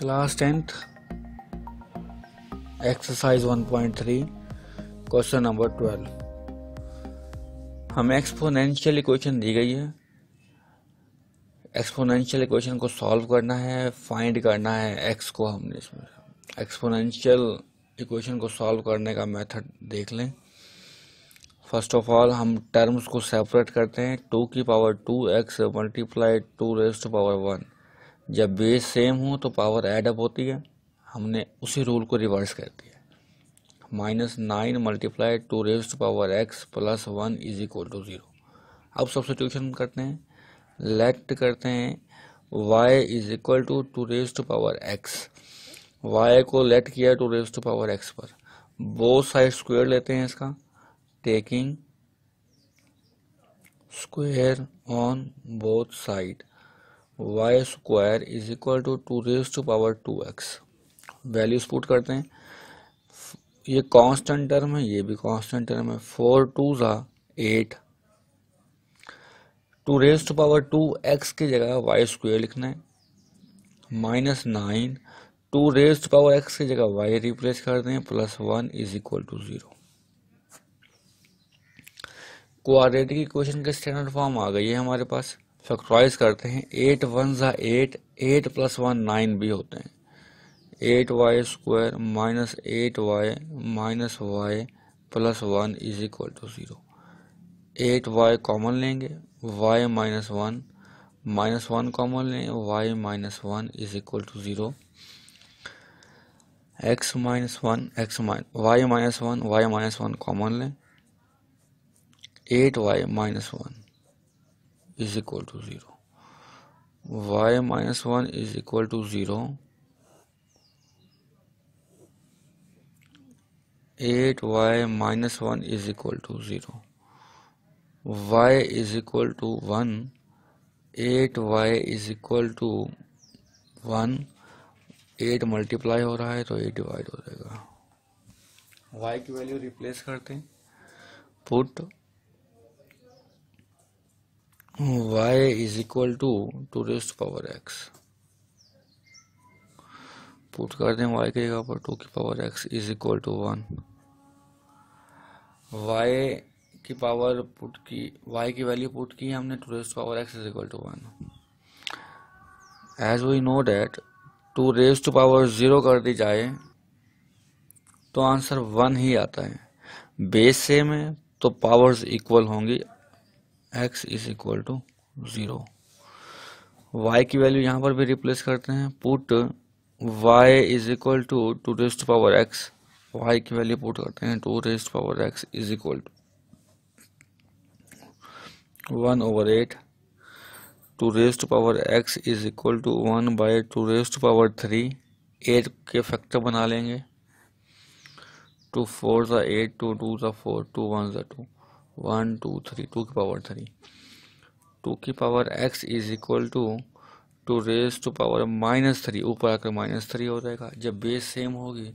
class tenth exercise 1.3 question number 12 हमें exponential equation दी गई है एक्सपोनेंशियल इक्वेशन को सॉल्व करना है फाइंड करना है एक्स को हमने इसमें एक्सपोनेंशियल इक्वेशन को सॉल्व करने का मेथड देख लें फर्स्ट ऑफ ऑल हम टर्म्स को सेपरेट करते हैं टू की power two X multiply two raised power one जब बेस सेम हो तो पावर एड अप होती है हमने उसी रूल को रिवर्स कर दिया minus nine multiply two raise to power X plus one is equal to zero अब सबसे ट्यूशन करते हैं लेट करते हैं y is equal to two raise to power x y को लेट किया two raise to power x पर both side square लेते हैं इसका taking square on both side Y square is equal to two raise to power two X values put करते हैं ये constant term है ये भी कांस्टेंट टर्म है फोर टू ज़ा eight two raise to power two X की जगह वाई स्क्वायर लिखना है minus nine two raise to power X की जगह वाई रिप्लेस कर दें plus one is equal to zero quadratic equation के स्टैंडर्ड फॉर्म आ गई है हमारे पास फैक्ट्राइज करते हैं एट वन ज़ा eight eight plus one nine भी होते हैं eight Y square minus eight Y minus Y plus one is equal to zero eight Y common लेंगे Y minus one minus one common लें Y minus one is equal to zero X minus one X minus Y minus one Y minus one common लें eight Y minus one is equal to zero Y minus one is equal to zero eight Y minus one is equal to zero Y is equal to one eight Y is equal to one eight multiply हो रहा है तो eight divide हो जाएगा Y की value replace करते हैं put y is equal to two raised power x put कर दें वाई की जगह पर टू की power x is equal to one y की पावर पुट की वाई की वैल्यू पुट की हमने two raised power x is equal to one as we know that two raised to power zero कर दी जाए तो आंसर वन ही आता है बेस सेम है तो पावर्स इक्वल होंगी x is equal to zero y की वैल्यू यहाँ पर भी रिप्लेस करते हैं put y is equal to two raised power x y की वैल्यू पुट करते हैं two raised power x is equal to one over eight two raised power x is equal to one by two raised power three eight के factor बना लेंगे two four ज़ा eight two to ज़ा four two one ज़ा two one two three two की power three two की power x is equal to two raise to power minus three ऊपर आकर माइनस थ्री हो जाएगा जब बेस सेम होगी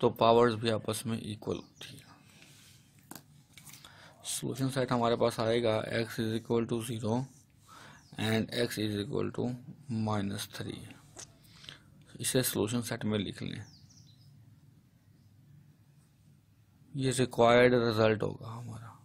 तो पावर्स भी आपस में इक्वल होती है सोल्यूशन सेट हमारे पास आएगा x is equal to zero and x is equal to minus three इसे सोल्यूशन सेट में लिख लें ये रिक्वायर्ड रिजल्ट होगा हमारा